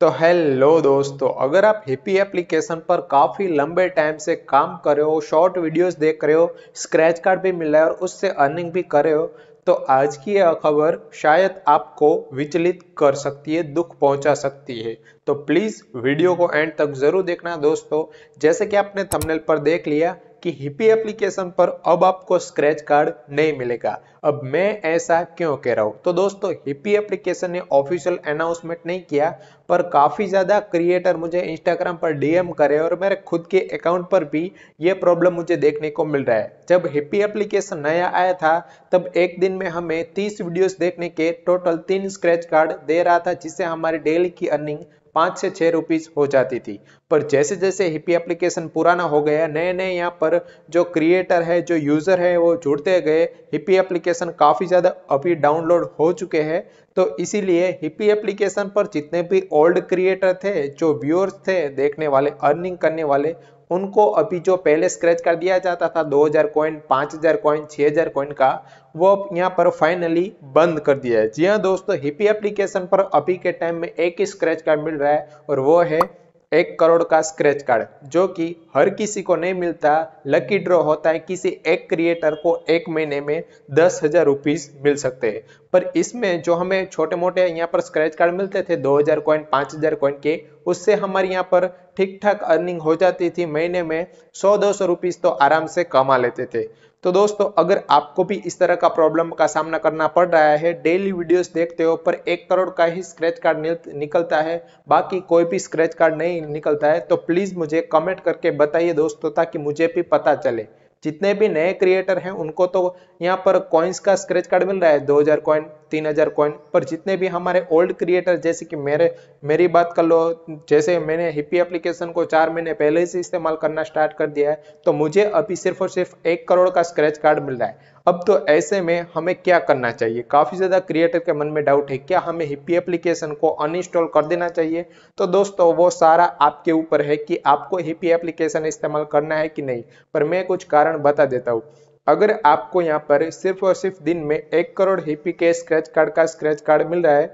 तो हेलो दोस्तों अगर आप हिपी एप्लीकेशन पर काफ़ी लंबे टाइम से काम कर रहे हो शॉर्ट वीडियोस देख रहे हो स्क्रैच कार्ड भी मिल रहा है और उससे अर्निंग भी कर रहे हो तो आज की यह खबर शायद आपको विचलित कर सकती है दुख पहुंचा सकती है तो प्लीज़ वीडियो को एंड तक ज़रूर देखना दोस्तों जैसे कि आपने थंबनेल पर देख लिया कि हिपी एप्लीकेशन पर अब आपको स्क्रैच कार्ड नहीं मिलेगा अब मैं ऐसा क्यों कह रहा हूं तो दोस्तों हिपी एप्लीकेशन ने ऑफिशियल अनाउंसमेंट नहीं किया पर काफी ज्यादा क्रिएटर मुझे इंस्टाग्राम पर डीएम करे और मेरे खुद के अकाउंट पर भी ये प्रॉब्लम मुझे देखने को मिल रहा है जब हिपी एप्लीकेशन नया आया था तब एक दिन में हमें तीस वीडियोस देखने के टोटल तीन स्क्रैच कार्ड दे रहा था जिससे हमारी डेली की अर्निंग पाँच से छः रुपीज़ हो जाती थी पर जैसे जैसे हिपी एप्लीकेशन पुराना हो गया नए नए यहाँ पर जो क्रिएटर है जो यूज़र है वो जुड़ते गए हिपी एप्लीकेशन काफ़ी ज़्यादा अभी डाउनलोड हो चुके हैं तो इसीलिए हिपी एप्लीकेशन पर जितने भी ओल्ड क्रिएटर थे जो व्यूअर्स थे देखने वाले अर्निंग करने वाले उनको अभी जो पहले स्क्रैच कर दिया जाता था 2000 कॉइन 5000 कॉइन 6000 कॉइन का वो यहाँ पर फाइनली बंद कर दिया है जी हाँ दोस्तों हिपी एप्लीकेशन पर अभी के टाइम में एक ही स्क्रैच कार्ड मिल रहा है और वो है एक करोड़ का स्क्रैच कार्ड जो कि हर किसी को नहीं मिलता लकी ड्रॉ होता है किसी एक क्रिएटर को एक महीने में दस हजार रुपीज मिल सकते हैं पर इसमें जो हमें छोटे मोटे यहाँ पर स्क्रैच कार्ड मिलते थे दो हजार कॉइन पांच हजार कॉइन के उससे हमारे यहाँ पर ठीक ठाक अर्निंग हो जाती थी महीने में सौ दो सौ रुपीज़ तो आराम से कमा लेते थे तो दोस्तों अगर आपको भी इस तरह का प्रॉब्लम का सामना करना पड़ रहा है डेली वीडियोस देखते हो पर एक करोड़ का ही स्क्रैच कार्ड निकलता है बाकी कोई भी स्क्रैच कार्ड नहीं निकलता है तो प्लीज़ मुझे कमेंट करके बताइए दोस्तों ताकि मुझे भी पता चले जितने भी नए क्रिएटर हैं उनको तो यहाँ पर कॉइन्स का स्क्रेच कार्ड मिल रहा है 2000 कॉइन हजार कॉइन पर जितने भी हमारे ओल्ड क्रिएटर जैसे कि मेरे मेरी बात कर लो जैसे मैंने हिप्पी एप्लीकेशन को चार महीने पहले से इस्तेमाल करना स्टार्ट कर दिया है तो मुझे अभी सिर्फ और सिर्फ एक करोड़ का स्क्रेच कार्ड मिल रहा है अब तो ऐसे में हमें क्या करना चाहिए काफ़ी ज़्यादा क्रिएटर के मन में डाउट है क्या हमें हिप्पी एप्लीकेशन को अनइंस्टॉल कर देना चाहिए तो दोस्तों वो सारा आपके ऊपर है कि आपको हिप्पी एप्लीकेशन इस्तेमाल करना है कि नहीं पर मैं कुछ कारण कारण बता देता हूँ अगर आपको यहाँ पर सिर्फ और सिर्फ दिन में एक करोड़ हिपी के स्क्रैच कार्ड का स्क्रैच कार्ड मिल रहा है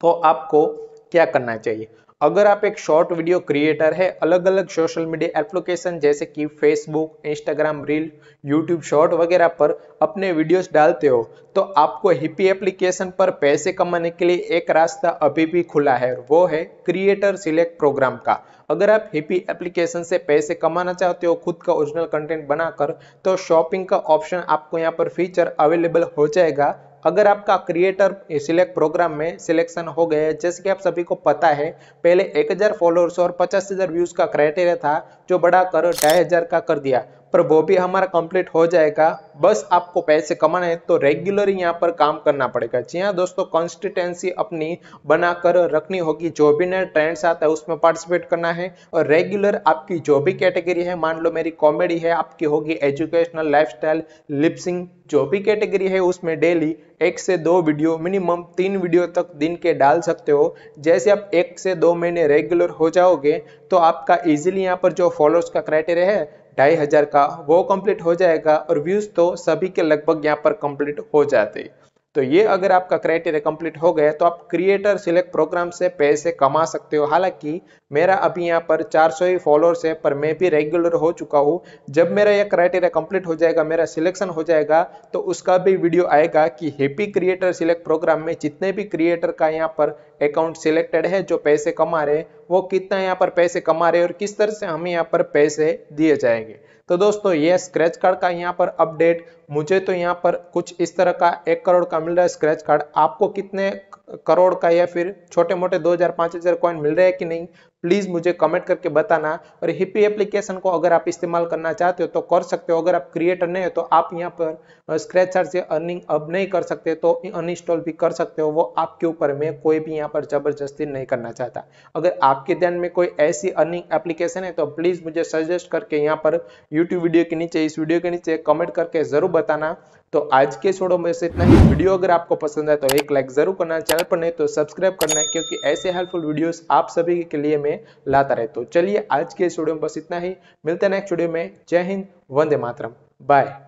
तो आपको क्या करना चाहिए अगर आप एक शॉर्ट वीडियो क्रिएटर है अलग अलग सोशल मीडिया एप्लीकेशन जैसे कि Facebook Instagram reel YouTube short वगैरह पर अपने वीडियोस डालते हो तो आपको हिपी एप्लीकेशन पर पैसे कमाने के लिए एक रास्ता अभी भी खुला है वो है क्रिएटर सिलेक्ट प्रोग्राम का अगर आप हिपी एप्लीकेशन से पैसे कमाना चाहते हो खुद का ओरिजिनल कंटेंट बनाकर तो शॉपिंग का ऑप्शन आपको यहाँ पर फीचर अवेलेबल हो जाएगा अगर आपका क्रिएटर सिलेक्ट प्रोग्राम में सिलेक्शन हो गया जैसे कि आप सभी को पता है पहले 1000 फॉलोअर्स और 50000 व्यूज का क्राइटेरिया था जो बढ़ाकर ढाई हजार का कर दिया पर वो भी हमारा कंप्लीट हो जाएगा बस आपको पैसे कमाने हैं तो रेगुलर यहाँ पर काम करना पड़ेगा जी हाँ दोस्तों कंसिस्टेंसी अपनी बनाकर रखनी होगी जो भी नए ट्रेंड्स आता है उसमें पार्टिसिपेट करना है और रेगुलर आपकी जो भी कैटेगरी है मान लो मेरी कॉमेडी है आपकी होगी एजुकेशनल लाइफस्टाइल लिपसिंग जो भी कैटेगरी है उसमें डेली एक से दो वीडियो मिनिमम तीन वीडियो तक दिन के डाल सकते हो जैसे आप एक से दो महीने रेगुलर हो जाओगे तो आपका इजीली यहाँ पर जो फॉलोअर्स का क्राइटेरिया है ढाई हजार का वो कंप्लीट हो जाएगा और व्यूज तो सभी के लगभग यहाँ पर कंप्लीट हो जाते तो ये अगर आपका क्राइटेरिया कंप्लीट हो गया तो आप क्रिएटर सिलेक्ट प्रोग्राम से पैसे कमा सकते हो हालांकि मेरा अभी यहाँ पर 400 ही फॉलोअर्स है पर मैं भी रेगुलर हो चुका हूँ जब मेरा ये क्राइटेरिया कंप्लीट हो जाएगा मेरा सिलेक्शन हो जाएगा तो उसका भी वीडियो आएगा कि हैप्पी क्रिएटर सिलेक्ट प्रोग्राम में जितने भी क्रिएटर का यहाँ पर अकाउंट सिलेक्टेड है जो पैसे कमा रहे वो कितना यहाँ पर पैसे कमा रहे हैं और किस तरह से हमें यहाँ पर पैसे दिए जाएंगे तो दोस्तों ये स्क्रैच कार्ड का यहाँ पर अपडेट मुझे तो यहाँ पर कुछ इस तरह का एक करोड़ का मिल रहा है स्क्रैच कार्ड आपको कितने करोड़ का या फिर छोटे मोटे 2000 5000 कॉइन मिल रहे हैं कि नहीं प्लीज़ मुझे कमेंट करके बताना और हिपी एप्लीकेशन को अगर आप इस्तेमाल करना चाहते हो तो कर सकते हो अगर आप क्रिएटर नहीं हो तो आप यहाँ पर स्क्रैच चार्ज से अर्निंग अब नहीं कर सकते तो अनइंस्टॉल भी कर सकते हो वो आपके ऊपर में कोई भी यहाँ पर ज़बरदस्ती नहीं करना चाहता अगर आपके ध्यान में कोई ऐसी अर्निंग एप्लीकेशन है तो प्लीज़ मुझे सजेस्ट करके यहाँ पर यूट्यूब वीडियो के नीचे इस वीडियो के नीचे कमेंट करके ज़रूर बताना तो आज के छोड़ो में से इतना ही वीडियो अगर आपको पसंद है तो एक लाइक जरूर करना चैनल पर नहीं तो सब्सक्राइब करना है क्योंकि ऐसे हेल्पफुल वीडियोस आप सभी के लिए मैं लाता रहे तो चलिए आज के स्टूडियो में बस इतना ही मिलते हैं नेक्स्ट वीडियो में जय हिंद वंदे मातरम बाय